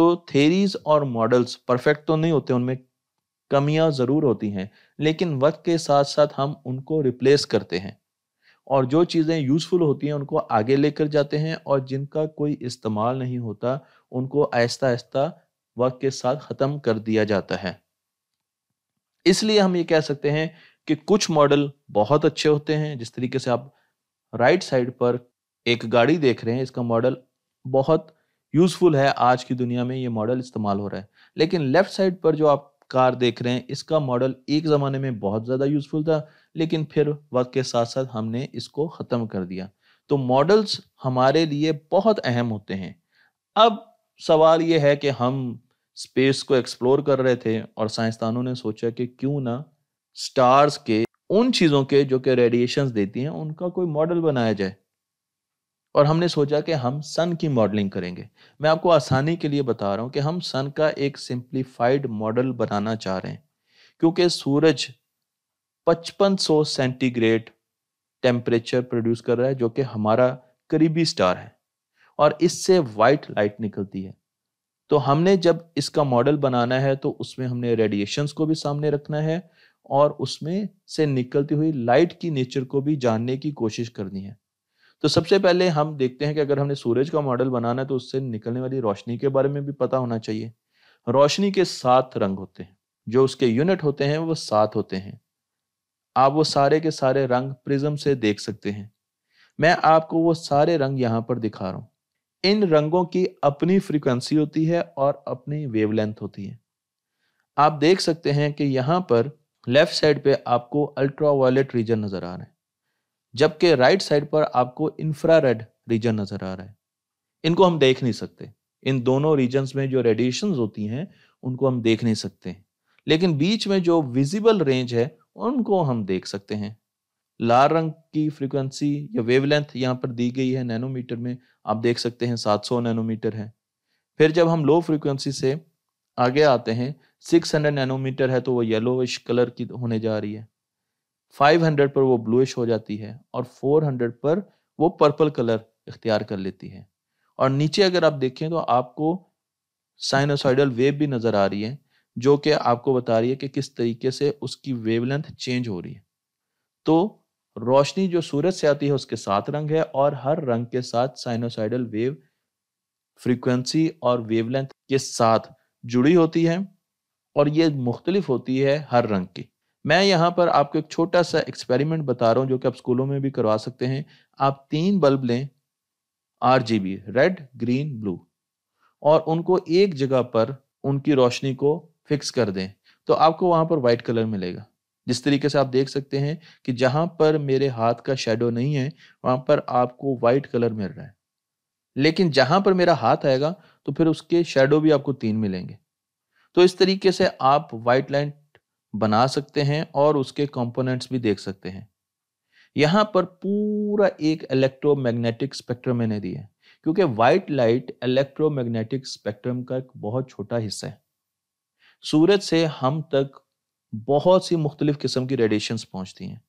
तो थेरीज और models perfect तो नहीं होते उनमें कमियां ज़रूर होती हैं लेकिन वक्त के साथ साथ हम उनको रिप्लेस करते हैं और जो चीज़ें यूज़फुल होती हैं उनको आगे लेकर जाते हैं और जिनका कोई इस्तेमाल नहीं होता उनको आहिस्ता आहिस्ता वक्त के साथ ख़त्म कर दिया जाता है इसलिए हम ये कह सकते हैं कि कुछ मॉडल बहुत अच्छे होते हैं जिस तरीके से आप राइट साइड पर एक गाड़ी देख रहे हैं इसका मॉडल बहुत यूजफुल है आज की दुनिया में ये मॉडल इस्तेमाल हो रहा है लेकिन लेफ्ट साइड पर जो आप कार देख रहे हैं इसका मॉडल एक ज़माने में बहुत ज़्यादा यूजफुल था लेकिन फिर वक्त के साथ साथ हमने इसको ख़त्म कर दिया तो मॉडल्स हमारे लिए बहुत अहम होते हैं अब सवाल ये है कि हम स्पेस को एक्सप्लोर कर रहे थे और साइंसदानों ने सोचा कि क्यों ना स्टार्स के उन चीज़ों के जो कि रेडिएशंस देती हैं उनका कोई मॉडल बनाया जाए और हमने सोचा कि हम सन की मॉडलिंग करेंगे मैं आपको आसानी के लिए बता रहा हूँ कि हम सन का एक सिंप्लीफाइड मॉडल बनाना चाह रहे हैं क्योंकि सूरज 5500 सेंटीग्रेड टेम्परेचर प्रोड्यूस कर रहा है जो कि हमारा करीबी स्टार है और इससे वाइट लाइट निकलती है तो हमने जब इसका मॉडल बनाना है तो उसमें हमने रेडिएशंस को भी सामने रखना है और उसमें से निकलती हुई लाइट की नेचर को भी जानने की कोशिश करनी है तो सबसे पहले हम देखते हैं कि अगर हमने सूरज का मॉडल बनाना है तो उससे निकलने वाली रोशनी के बारे में भी पता होना चाहिए रोशनी के सात रंग होते हैं जो उसके यूनिट होते हैं वो सात होते हैं आप वो सारे के सारे रंग प्रिज्म से देख सकते हैं मैं आपको वो सारे रंग यहाँ पर दिखा रहा हूँ इन रंगों की अपनी फ्रीक्वेंसी होती है और अपनी वेवलेंथ होती है आप देख सकते हैं कि यहाँ पर लेफ्ट साइड पे आपको अल्ट्रा वायलेट रीजन नज़र आ रहे हैं जबकि राइट साइड पर आपको इंफ्रारेड रीजन नजर आ रहा है इनको हम देख नहीं सकते इन दोनों रीजन में जो रेडिएशन होती हैं उनको हम देख नहीं सकते लेकिन बीच में जो विजिबल रेंज है उनको हम देख सकते हैं लाल रंग की फ्रीक्वेंसी या वेवलेंथ यहाँ पर दी गई है नैनोमीटर में आप देख सकते हैं 700 नैनोमीटर है फिर जब हम लो फ्रीक्वेंसी से आगे आते हैं 600 नैनोमीटर है तो वो येलोविश कलर की होने जा रही है 500 पर वो ब्लूइश हो जाती है और 400 पर वो पर्पल कलर इख्तियार कर लेती है और नीचे अगर आप देखें तो आपको साइनोसाइडल वेव भी नज़र आ रही है जो कि आपको बता रही है कि किस तरीके से उसकी वेवलेंथ चेंज हो रही है तो रोशनी जो सूरज से आती है उसके सात रंग है और हर रंग के साथ साइनोसाइडल वेव फ्रीक्वेंसी और वेवलेंथ के साथ जुड़ी होती है और ये मुख्तलिफ होती है हर रंग की मैं यहाँ पर आपको एक छोटा सा एक्सपेरिमेंट बता रहा हूँ जो कि आप स्कूलों में भी करवा सकते हैं आप तीन बल्ब लें आर रेड ग्रीन ब्लू और उनको एक जगह पर उनकी रोशनी को फिक्स कर दें तो आपको वहां पर वाइट कलर मिलेगा जिस तरीके से आप देख सकते हैं कि जहां पर मेरे हाथ का शेडो नहीं है वहां पर आपको वाइट कलर मिल रहा है लेकिन जहां पर मेरा हाथ आएगा तो फिर उसके शेडो भी आपको तीन मिलेंगे तो इस तरीके से आप वाइट लाइन बना सकते हैं और उसके कंपोनेंट्स भी देख सकते हैं यहाँ पर पूरा एक इलेक्ट्रोमैग्नेटिक स्पेक्ट्रम मैंने दिया है क्योंकि वाइट लाइट इलेक्ट्रोमैग्नेटिक स्पेक्ट्रम का एक बहुत छोटा हिस्सा है सूरज से हम तक बहुत सी मुख्तलिफ किस्म की रेडिएशन पहुँचती हैं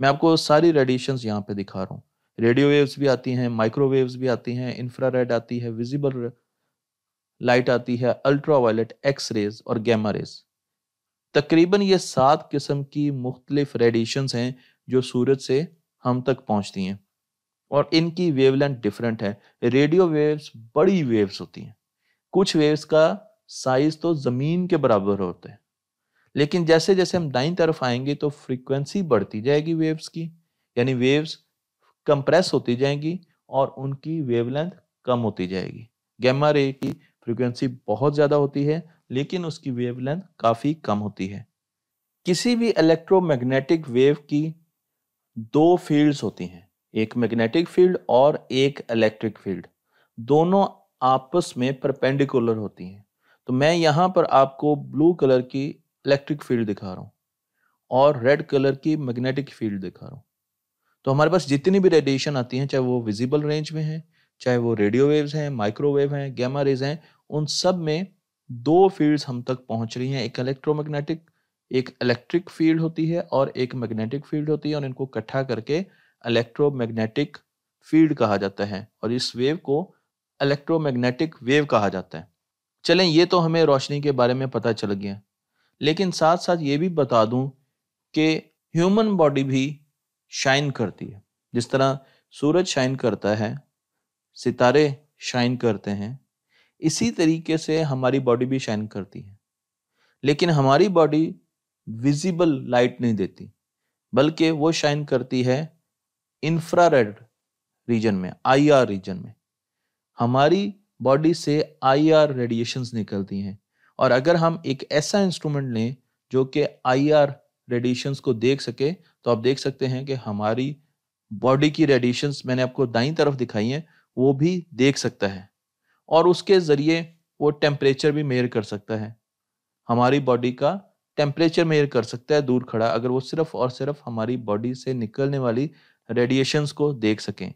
मैं आपको सारी रेडिएशन यहाँ पे दिखा रहा हूँ रेडियो वेव्स भी आती हैं माइक्रोवेव्स भी आती हैं इंफ्रारेड आती है विजिबल लाइट आती है अल्ट्रावायलेट एक्स रेज और गैमा रेज तकरीबन ये सात किस्म की मुख्तलिफ रेडिएशंस हैं जो सूरज से हम तक पहुंचती हैं और इनकी वेवलेंथ डिफरेंट है रेडियो वेव्स बड़ी वेव्स होती हैं कुछ वेव्स का साइज तो ज़मीन के बराबर होता है लेकिन जैसे जैसे हम दाई तरफ आएंगे तो फ्रीक्वेंसी बढ़ती जाएगी वेव्स की यानी वेव्स कंप्रेस होती जाएंगी और उनकी वेवलेंथ कम होती जाएगी गैमा रे की फ्रीक्वेंसी बहुत ज़्यादा होती है लेकिन उसकी वेवलेंथ काफ़ी कम होती है किसी भी इलेक्ट्रोमैग्नेटिक वेव की दो फील्ड्स होती हैं एक मैग्नेटिक फील्ड और एक इलेक्ट्रिक फील्ड दोनों आपस में परपेंडिकुलर होती हैं तो मैं यहाँ पर आपको ब्लू कलर की इलेक्ट्रिक फील्ड दिखा रहा हूँ और रेड कलर की मैग्नेटिक फील्ड दिखा रहा हूँ तो हमारे पास जितनी भी रेडिएशन आती हैं चाहे वो विजिबल रेंज में है चाहे वो रेडियो वेव्स हैं माइक्रोवेव हैं गैमा रेज हैं उन सब में दो फील्ड्स हम तक पहुंच रही हैं एक इलेक्ट्रोमैग्नेटिक एक इलेक्ट्रिक फील्ड होती है और एक मैग्नेटिक फील्ड होती है और इनको इकट्ठा करके इलेक्ट्रोमैग्नेटिक फील्ड कहा जाता है और इस वेव को इलेक्ट्रोमैग्नेटिक वेव कहा जाता है चलें ये तो हमें रोशनी के बारे में पता चल गया लेकिन साथ साथ ये भी बता दूं कि ह्यूमन बॉडी भी शाइन करती है जिस तरह सूरज शाइन करता है सितारे शाइन करते हैं इसी तरीके से हमारी बॉडी भी शाइन करती है लेकिन हमारी बॉडी विजिबल लाइट नहीं देती बल्कि वो शाइन करती है इंफ्रारेड रीजन में आईआर रीजन में हमारी बॉडी से आईआर रेडिएशंस निकलती हैं और अगर हम एक ऐसा इंस्ट्रूमेंट लें जो कि आईआर रेडिएशंस को देख सके तो आप देख सकते हैं कि हमारी बॉडी की रेडिएशंस मैंने आपको दाई तरफ दिखाई हैं वो भी देख सकता है और उसके ज़रिए वो टेम्परेचर भी मेयर कर सकता है हमारी बॉडी का टेम्परेचर मेयर कर सकता है दूर खड़ा अगर वो सिर्फ और सिर्फ हमारी बॉडी से निकलने वाली रेडिएशंस को देख सकें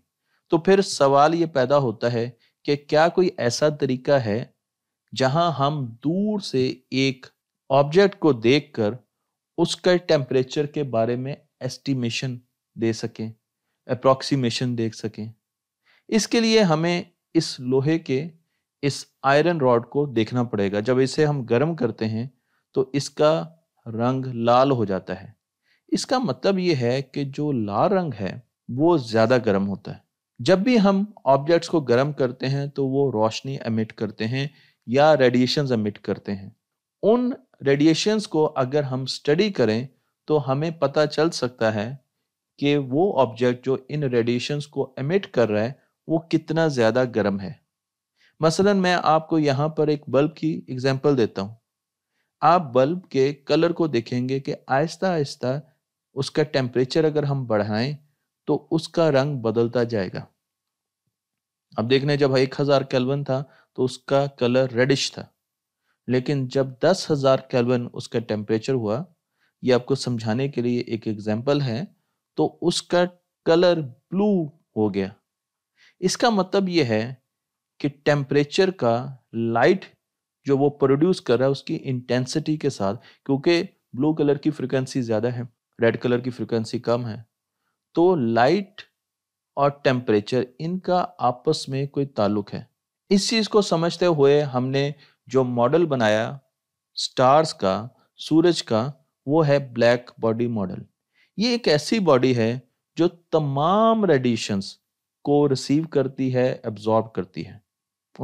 तो फिर सवाल ये पैदा होता है कि क्या कोई ऐसा तरीका है जहां हम दूर से एक ऑब्जेक्ट को देखकर उसके टेम्परेचर के बारे में एस्टिमेशन दे सकें अप्रोक्सीमेशन देख सकें इसके लिए हमें इस लोहे के इस आयरन रॉड को देखना पड़ेगा जब इसे हम गर्म करते हैं तो इसका रंग लाल हो जाता है इसका मतलब ये है कि जो लाल रंग है वो ज़्यादा गर्म होता है जब भी हम ऑब्जेक्ट्स को गर्म करते हैं तो वो रोशनी एमिट करते हैं या रेडिएशन एमिट करते हैं उन रेडिएशंस को अगर हम स्टडी करें तो हमें पता चल सकता है कि वो ऑब्जेक्ट जो इन रेडिएशंस को एमिट कर रहा है वो कितना ज़्यादा गर्म है मसलन मैं आपको यहां पर एक बल्ब की एग्जाम्पल देता हूं आप बल्ब के कलर को देखेंगे कि आहिस्ता आहिस्ता उसका टेम्परेचर अगर हम बढ़ाएं तो उसका रंग बदलता जाएगा अब देखने जब एक हज़ार कैलवन था तो उसका कलर रेडिश था लेकिन जब दस हज़ार कैलवन उसका टेम्परेचर हुआ ये आपको समझाने के लिए एक एग्जाम्पल है तो उसका कलर ब्लू हो गया इसका मतलब यह है कि टेम्परेचर का लाइट जो वो प्रोड्यूस कर रहा है उसकी इंटेंसिटी के साथ क्योंकि ब्लू कलर की फ्रिक्वेंसी ज़्यादा है रेड कलर की फ्रिक्वेंसी कम है तो लाइट और टेम्परेचर इनका आपस में कोई ताल्लुक है इस चीज़ को समझते हुए हमने जो मॉडल बनाया स्टार्स का सूरज का वो है ब्लैक बॉडी मॉडल ये एक ऐसी बॉडी है जो तमाम रेडिएशंस को रिसीव करती है एब्जॉर्ब करती है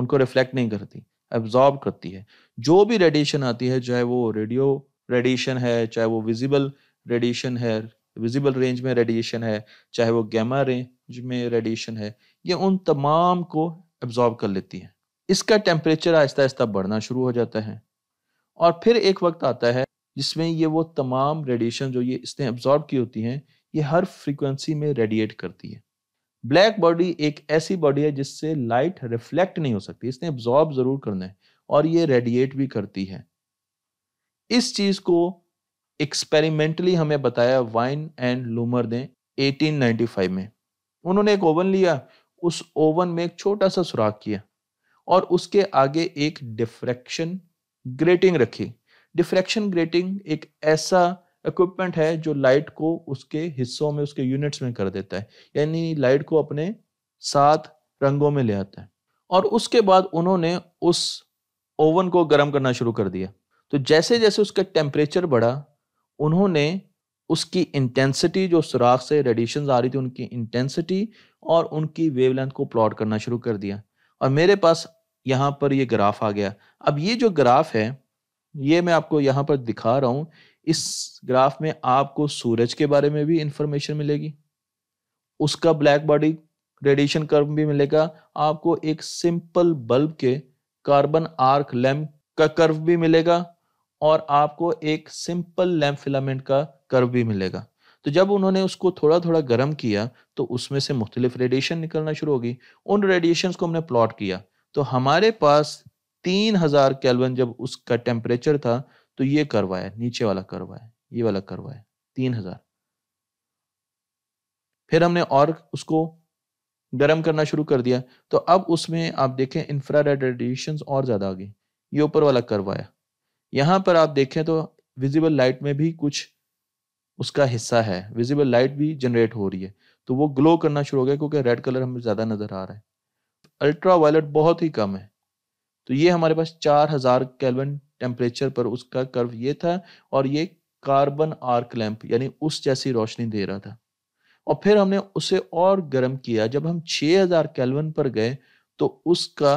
उनको रिफ्लेक्ट नहीं करती एब्जॉर्ब करती है जो भी रेडिएशन आती है चाहे वो रेडियो रेडिएशन है चाहे वो विजिबल रेडिएशन है विजिबल रेंज में रेडिएशन है चाहे वो गैमा रेंज में रेडिएशन है ये उन तमाम को एब्जॉर्ब कर लेती है इसका टेम्परेचर आहिस्ता आहिस्ता बढ़ना शुरू हो जाता है और फिर एक वक्त आता है जिसमें ये वो तमाम रेडिएशन जो ये इसने एब्जॉर्ब की होती हैं ये हर फ्रीक्वेंसी में रेडिएट करती है ब्लैक बॉडी एक ऐसी बॉडी है जिससे लाइट रिफ्लेक्ट नहीं हो सकती इसने ऑब्जॉर्ब जरूर करना है और ये रेडिएट भी करती है इस चीज को एक्सपेरिमेंटली हमें बताया वाइन एंड लूमर ने 1895 में उन्होंने एक ओवन लिया उस ओवन में एक छोटा सा सुराख किया और उसके आगे एक डिफ्रेक्शन ग्रेटिंग रखी डिफ्रेक्शन ग्रेटिंग एक ऐसा इक्विपमेंट है जो लाइट को उसके हिस्सों में उसके यूनिट्स में कर देता है यानी लाइट को अपने सात रंगों में ले आता है और उसके बाद उन्होंने उस ओवन को गर्म करना शुरू कर दिया तो जैसे जैसे उसका टेम्परेचर बढ़ा उन्होंने उसकी इंटेंसिटी जो सुराख से रेडिएशन आ रही थी उनकी इंटेंसिटी और उनकी वेवलेंथ को प्लॉट करना शुरू कर दिया और मेरे पास यहाँ पर ये ग्राफ आ गया अब ये जो ग्राफ है ये मैं आपको यहाँ पर दिखा रहा हूँ इस ग्राफ में आपको सूरज के बारे में भी इंफॉर्मेशन मिलेगी उसका ब्लैक बॉडी रेडिएशन कर्व भी मिलेगा आपको एक सिंपल बल्ब के कार्बन आर्क लैम्प का कर्व भी मिलेगा और आपको एक सिंपल लैम्प फिलामेंट का कर्व भी मिलेगा तो जब उन्होंने उसको थोड़ा थोड़ा गर्म किया तो उसमें से मुख्तलिफ रेडिएशन निकलना शुरू होगी उन रेडिएशन को हमने प्लॉट किया तो हमारे पास तीन हजार कैलवन जब उसका टेम्परेचर था तो ये करवाया नीचे वाला करवाया ये वाला करवाया तीन हजार फिर हमने और उसको गर्म करना शुरू कर दिया तो अब उसमें आप देखें रेड रेडिएशन और ज्यादा आ गई ये ऊपर वाला करवाया यहां पर आप देखें तो विजिबल लाइट में भी कुछ उसका हिस्सा है विजिबल लाइट भी जनरेट हो रही है तो वो ग्लो करना शुरू हो गया क्योंकि रेड कलर हमें ज़्यादा नज़र आ रहा है अल्ट्रा वायलट बहुत ही कम है तो ये हमारे पास चार हजार कैलवन टेम्परेचर पर उसका कर्व ये था और ये कार्बन आर्क लैंप यानी उस जैसी रोशनी दे रहा था और फिर हमने उसे और गर्म किया जब हम 6000 कैलवन पर गए तो उसका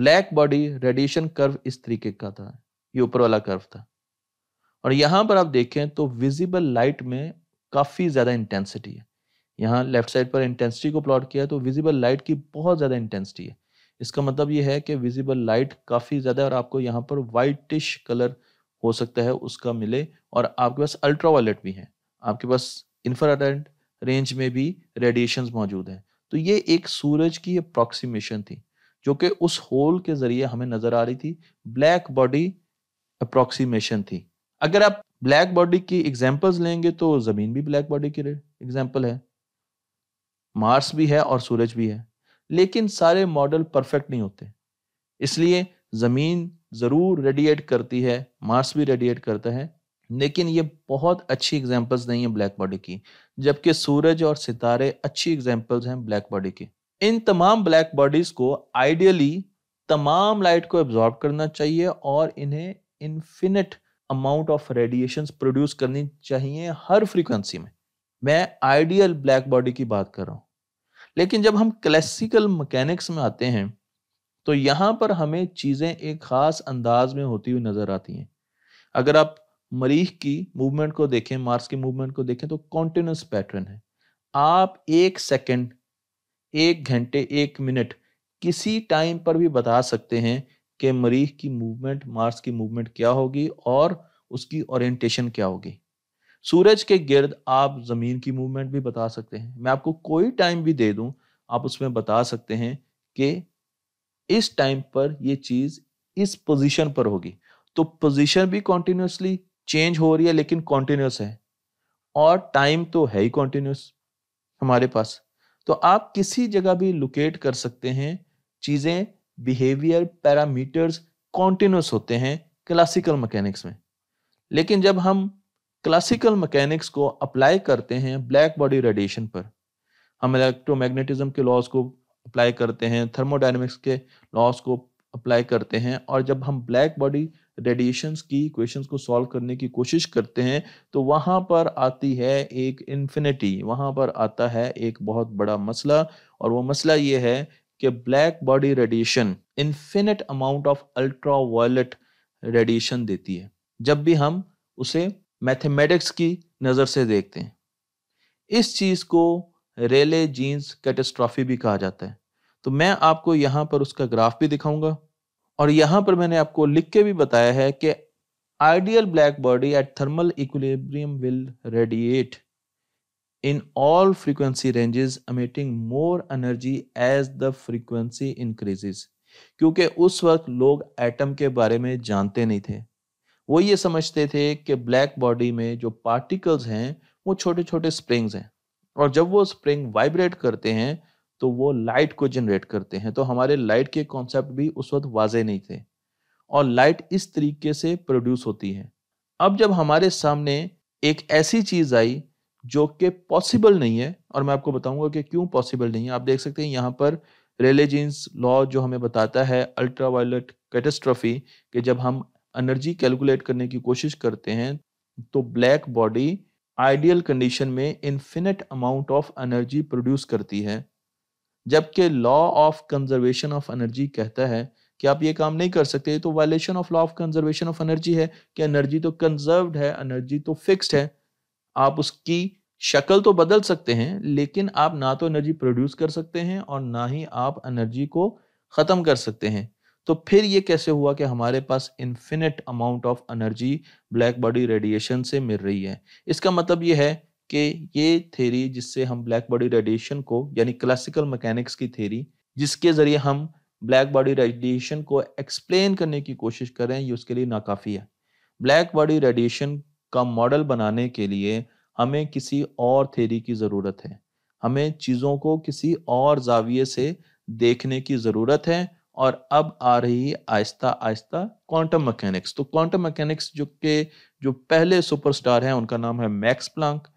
ब्लैक बॉडी रेडिएशन कर्व इस तरीके का था ये ऊपर वाला कर्व था और यहाँ पर आप देखें तो विजिबल लाइट में काफ़ी ज़्यादा इंटेंसिटी है यहाँ लेफ्ट साइड पर इंटेंसिटी को प्लॉट किया तो विजिबल लाइट की बहुत ज़्यादा इंटेंसिटी है इसका मतलब ये है कि विजिबल लाइट काफ़ी ज़्यादा और आपको यहाँ पर वाइटिश कलर हो सकता है उसका मिले और आपके पास अल्ट्रा वायलेट भी हैं आपके पास इन्फ्रारेड रेंज में भी रेडिएशन मौजूद हैं तो ये एक सूरज की अप्रॉक्सीमेशन थी जो कि उस होल के ज़रिए हमें नज़र आ रही थी ब्लैक बॉडी अप्रॉक्सीमेशन थी अगर आप ब्लैक बॉडी की एग्जाम्पल्स लेंगे तो ज़मीन भी ब्लैक बॉडी की एग्जाम्पल है मार्स भी है और सूरज भी है लेकिन सारे मॉडल परफेक्ट नहीं होते इसलिए ज़मीन ज़रूर रेडिएट करती है मार्स भी रेडिएट करता है लेकिन ये बहुत अच्छी एग्जाम्पल्स नहीं है ब्लैक बॉडी की जबकि सूरज और सितारे अच्छी एग्जाम्पल्स हैं ब्लैक बॉडी की इन तमाम ब्लैक बॉडीज़ को आइडियली तमाम लाइट को एब्जॉर्ब करना चाहिए और इन्हें infinite amount of radiation produce करनी चाहिए हर फ्रीक्वेंसी में मैं आइडियल ब्लैक बॉडी की बात कर रहा हूँ लेकिन जब हम क्लासिकल मैकेनिक्स में आते हैं तो यहाँ पर हमें चीज़ें एक ख़ास अंदाज में होती हुई नज़र आती हैं अगर आप मरीख की मूवमेंट को देखें मार्स की मूवमेंट को देखें तो कॉन्टिन्यूस पैटर्न है आप एक सेकंड एक घंटे एक मिनट किसी टाइम पर भी बता सकते हैं कि मरीख की मूवमेंट मार्स की मूवमेंट क्या होगी और उसकी ओरिएंटेशन क्या होगी सूरज के गिर्द आप ज़मीन की मूवमेंट भी बता सकते हैं मैं आपको कोई टाइम भी दे दूं आप उसमें बता सकते हैं कि इस टाइम पर यह चीज़ इस पोजीशन पर होगी तो पोजीशन भी कॉन्टिन्यूसली चेंज हो रही है लेकिन कॉन्टिन्यूस है और टाइम तो है ही कॉन्टिन्यूस हमारे पास तो आप किसी जगह भी लोकेट कर सकते हैं चीज़ें बिहेवियर पैरामीटर्स कॉन्टिन्यूस होते हैं क्लासिकल मैकेनिक्स में लेकिन जब हम क्लासिकल मैकेनिक्स को अप्लाई करते हैं ब्लैक बॉडी रेडिएशन पर हम इलेक्ट्रोमैग्नेटिज्म के लॉज को अप्लाई करते हैं थर्मोडाइनमिक्स के लॉज को अप्लाई करते हैं और जब हम ब्लैक बॉडी रेडिएशन की क्वेश्चन को सॉल्व करने की कोशिश करते हैं तो वहाँ पर आती है एक इन्फिनिटी वहाँ पर आता है एक बहुत बड़ा मसला और वो मसला ये है कि black body radiation infinite amount of ultraviolet radiation देती है जब भी हम उसे मैथमेटिक्स की नज़र से देखते हैं इस चीज़ को रेले जीन्स कैटेस्ट्रॉफी भी कहा जाता है तो मैं आपको यहाँ पर उसका ग्राफ भी दिखाऊंगा और यहाँ पर मैंने आपको लिख के भी बताया है कि ideal black body at thermal equilibrium will radiate in all frequency ranges emitting more energy as the frequency increases क्योंकि उस वक्त लोग एटम के बारे में जानते नहीं थे वो ये समझते थे कि ब्लैक बॉडी में जो पार्टिकल्स हैं वो छोटे छोटे स्प्रिंग्स हैं और जब वो स्प्रिंग वाइब्रेट करते हैं तो वो लाइट को जनरेट करते हैं तो हमारे लाइट के कॉन्सेप्ट भी उस वक्त वाजे नहीं थे और लाइट इस तरीके से प्रोड्यूस होती है अब जब हमारे सामने एक ऐसी चीज़ आई जो कि पॉसिबल नहीं है और मैं आपको बताऊंगा कि क्यों पॉसिबल नहीं है आप देख सकते हैं यहाँ पर रेलेजेंस लॉ जो हमें बताता है अल्ट्रा कैटेस्ट्रॉफी कि जब हम एनर्जी कैलकुलेट करने की कोशिश करते हैं तो ब्लैक बॉडी आइडियल कंडीशन में infinite amount of energy produce करती है जबकि law of conservation of energy कहता है कि आप ये काम नहीं कर सकते तो violation of law of conservation of energy है कि एनर्जी तो कंजर्व है एनर्जी तो फिक्स्ड है आप उसकी शक्ल तो बदल सकते हैं लेकिन आप ना तो एनर्जी प्रोड्यूस कर सकते हैं और ना ही आप एनर्जी को ख़त्म कर सकते हैं तो फिर ये कैसे हुआ कि हमारे पास infinite amount of energy black body radiation से मिल रही है इसका मतलब ये है कि ये थेरी जिससे हम ब्लैक बॉडी रेडिएशन को यानी क्लासिकल मैकेनिक्स की थेरी जिसके जरिए हम ब्लैक बॉडी रेडिएशन को एक्सप्लेन करने की कोशिश कर रहे हैं ये उसके लिए नाकाफ़ी है ब्लैक बॉडी रेडिएशन का मॉडल बनाने के लिए हमें किसी और थेरी की ज़रूरत है हमें चीज़ों को किसी और जाविये से देखने की ज़रूरत है और अब आ रही है आहिस्ता आहिस्ता क्वांटम मैकेनिक्स तो क्वांटम मैकेनिक्स जो के जो पहले सुपरस्टार हैं उनका नाम है मैक्स प्लांक